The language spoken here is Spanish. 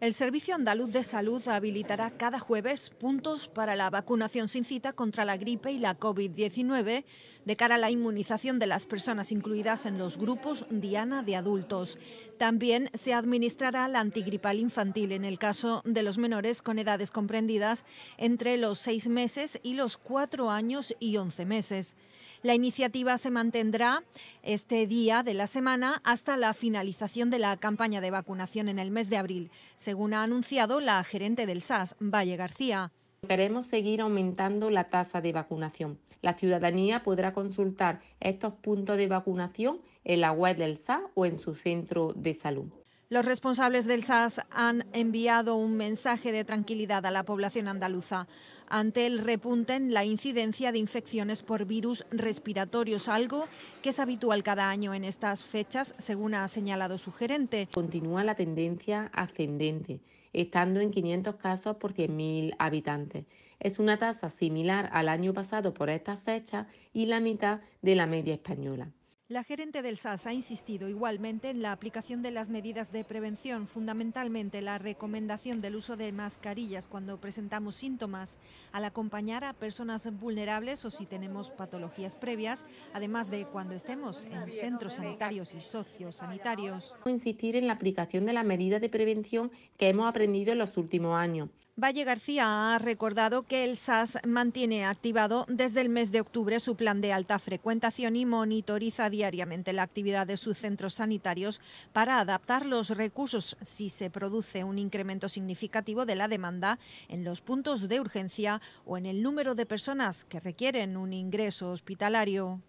El Servicio Andaluz de Salud habilitará cada jueves puntos para la vacunación sin cita contra la gripe y la COVID-19 de cara a la inmunización de las personas incluidas en los grupos Diana de adultos. También se administrará la antigripal infantil en el caso de los menores con edades comprendidas entre los seis meses y los cuatro años y once meses. La iniciativa se mantendrá este día de la semana hasta la finalización de la campaña de vacunación en el mes de abril según ha anunciado la gerente del SAS, Valle García. Queremos seguir aumentando la tasa de vacunación. La ciudadanía podrá consultar estos puntos de vacunación en la web del SAS o en su centro de salud. Los responsables del SAS han enviado un mensaje de tranquilidad a la población andaluza ante el repunte en la incidencia de infecciones por virus respiratorios, algo que es habitual cada año en estas fechas, según ha señalado su gerente. Continúa la tendencia ascendente, estando en 500 casos por 100.000 habitantes. Es una tasa similar al año pasado por estas fechas y la mitad de la media española. La gerente del SAS ha insistido igualmente en la aplicación de las medidas de prevención, fundamentalmente la recomendación del uso de mascarillas cuando presentamos síntomas, al acompañar a personas vulnerables o si tenemos patologías previas, además de cuando estemos en centros sanitarios y sociosanitarios. Insistir en la aplicación de las medidas de prevención que hemos aprendido en los últimos años. Valle García ha recordado que el SAS mantiene activado desde el mes de octubre su plan de alta frecuentación y monitoriza diariamente la actividad de sus centros sanitarios para adaptar los recursos si se produce un incremento significativo de la demanda en los puntos de urgencia o en el número de personas que requieren un ingreso hospitalario.